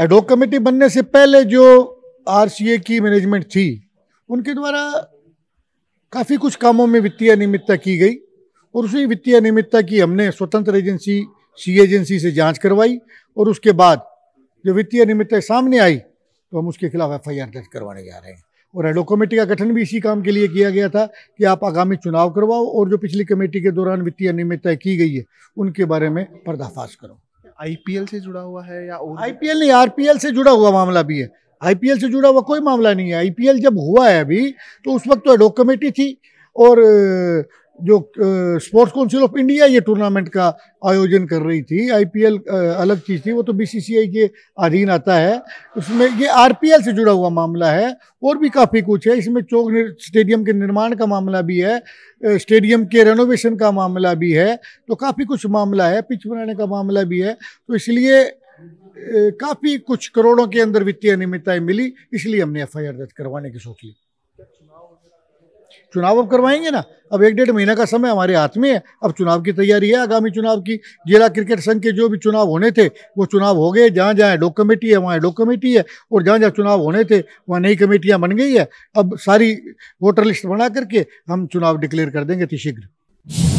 एडो committee बनने से पहले जो आरसीए की मैनेजमेंट थी उनके द्वारा काफ़ी कुछ कामों में वित्तीय अनियमितता की गई और उसी वित्तीय अनियमितता की हमने स्वतंत्र एजेंसी सी एजेंसी से जांच करवाई और उसके बाद जो वित्तीय अनियमितता सामने आई तो हम उसके खिलाफ एफ आई आर दर्ज करवाने जा रहे हैं और एडो कमेटी का गठन भी इसी काम के लिए किया गया था कि आप आगामी चुनाव करवाओ और जो पिछली कमेटी के दौरान वित्तीय अनियमितता की गई है उनके बारे में पर्दाफाश करो आईपीएल से जुड़ा हुआ है या आईपीएल नहीं आरपीएल से जुड़ा हुआ मामला भी है आईपीएल से जुड़ा हुआ कोई मामला नहीं है आईपीएल जब हुआ है अभी तो उस वक्त तो एडोक कमेटी थी और जो स्पोर्ट्स काउंसिल ऑफ इंडिया ये टूर्नामेंट का आयोजन कर रही थी आईपीएल अलग चीज़ थी वो तो बीसीसीआई के अधीन आता है उसमें ये आरपीएल से जुड़ा हुआ मामला है और भी काफ़ी कुछ है इसमें चौक स्टेडियम के निर्माण का मामला भी है स्टेडियम के रेनोवेशन का मामला भी है तो काफ़ी कुछ मामला है पिच बनाने का मामला भी है तो इसलिए काफ़ी कुछ करोड़ों के अंदर वित्तीय अनियमितताएँ मिली इसलिए हमने एफ दर्ज करवाने की सोच ली चुनाव अब करवाएंगे ना अब एक डेढ़ महीना का समय हमारे हाथ में है अब चुनाव की तैयारी है आगामी चुनाव की जिला क्रिकेट संघ के जो भी चुनाव होने थे वो चुनाव हो गए जहाँ जहाँ डो कमेटी है वहाँ डो कमेटी है और जहाँ जहाँ चुनाव होने थे वहाँ नई कमेटियाँ बन गई है अब सारी वोटर लिस्ट बना करके हम चुनाव डिक्लेयर कर देंगे अतिशीघ्र